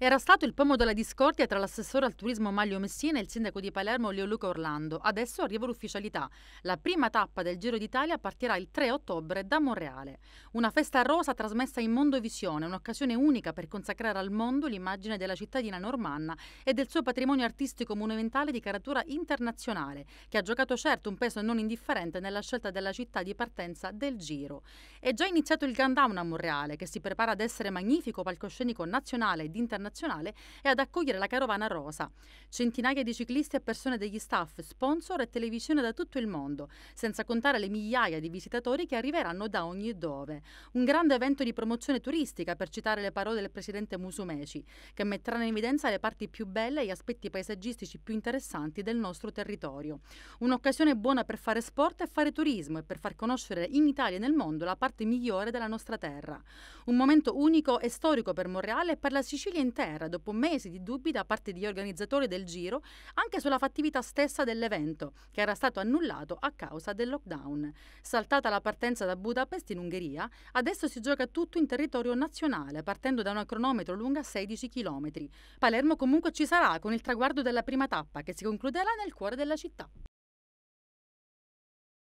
Era stato il pomo della discordia tra l'assessore al turismo Maglio Messina e il sindaco di Palermo Leoluca Orlando. Adesso arriva l'ufficialità. La prima tappa del Giro d'Italia partirà il 3 ottobre da Monreale. Una festa rosa trasmessa in Mondovisione, un'occasione unica per consacrare al mondo l'immagine della cittadina normanna e del suo patrimonio artistico monumentale di caratura internazionale, che ha giocato certo un peso non indifferente nella scelta della città di partenza del Giro. È già iniziato il countdown a Monreale, che si prepara ad essere magnifico palcoscenico nazionale ed internazionale internazionale e ad accogliere la carovana rosa. Centinaia di ciclisti e persone degli staff, sponsor e televisione da tutto il mondo, senza contare le migliaia di visitatori che arriveranno da ogni dove. Un grande evento di promozione turistica, per citare le parole del presidente Musumeci, che metterà in evidenza le parti più belle e gli aspetti paesaggistici più interessanti del nostro territorio. Un'occasione buona per fare sport e fare turismo e per far conoscere in Italia e nel mondo la parte migliore della nostra terra. Un momento unico e storico per Monreale e per la Sicilia intera terra dopo mesi di dubbi da parte degli organizzatori del giro anche sulla fattività stessa dell'evento, che era stato annullato a causa del lockdown. Saltata la partenza da Budapest in Ungheria, adesso si gioca tutto in territorio nazionale, partendo da una cronometro lunga 16 km. Palermo comunque ci sarà con il traguardo della prima tappa, che si concluderà nel cuore della città.